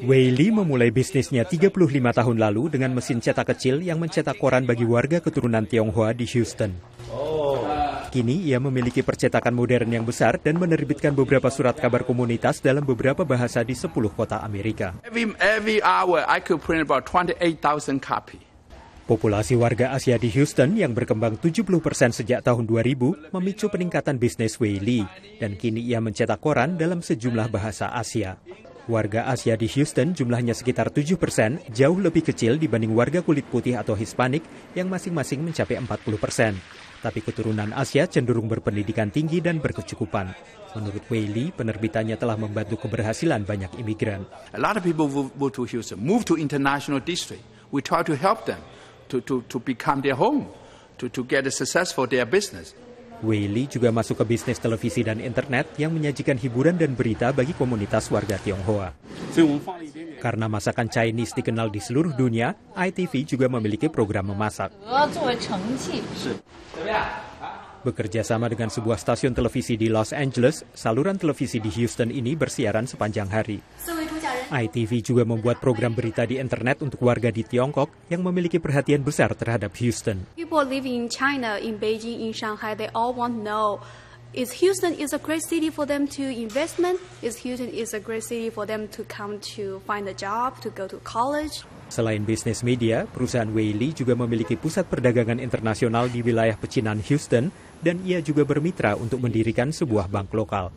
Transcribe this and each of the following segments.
Wei Li memulai bisnisnya 35 tahun lalu dengan mesin cetak kecil yang mencetak koran bagi warga keturunan Tionghoa di Houston. Kini ia memiliki percetakan modern yang besar dan menerbitkan beberapa surat kabar komunitas dalam beberapa bahasa di 10 kota Amerika. Populasi warga Asia di Houston yang berkembang 70% sejak tahun 2000 memicu peningkatan bisnis Wei dan kini ia mencetak koran dalam sejumlah bahasa Asia. Warga Asia di Houston jumlahnya sekitar 7 persen, jauh lebih kecil dibanding warga kulit putih atau Hispanik yang masing-masing mencapai 40 persen. Tapi keturunan Asia cenderung berpendidikan tinggi dan berkecukupan. Menurut Weili, penerbitannya telah membantu keberhasilan banyak imigran. A lot of people move to Houston, move to international district. We try to help them to, to, to become their home, to, to get successful their business. Weili juga masuk ke bisnis televisi dan internet yang menyajikan hiburan dan berita bagi komunitas warga Tionghoa. Karena masakan Chinese dikenal di seluruh dunia, ITV juga memiliki program memasak. Bekerja sama dengan sebuah stasiun televisi di Los Angeles, saluran televisi di Houston ini bersiaran sepanjang hari. ITV juga membuat program berita di internet untuk warga di Tiongkok yang memiliki perhatian besar terhadap Houston. People live in China, in Beijing, in Shanghai, they all want to know is Houston is a great city for them to investment? Is Houston is a great city for them to come to find a job, to go to college? Selain bisnis media, perusahaan Weili juga memiliki pusat perdagangan internasional di wilayah pecinan Houston dan ia juga bermitra untuk mendirikan sebuah bank lokal.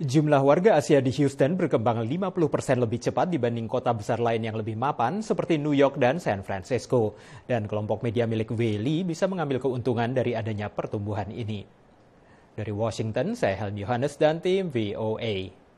Jumlah warga Asia di Houston berkembang 50% persen lebih cepat dibanding kota besar lain yang lebih mapan seperti New York dan San Francisco. Dan kelompok media milik Weili bisa mengambil keuntungan dari adanya pertumbuhan ini. Dari Washington, saya Helmy Yohanes dan tim VOA.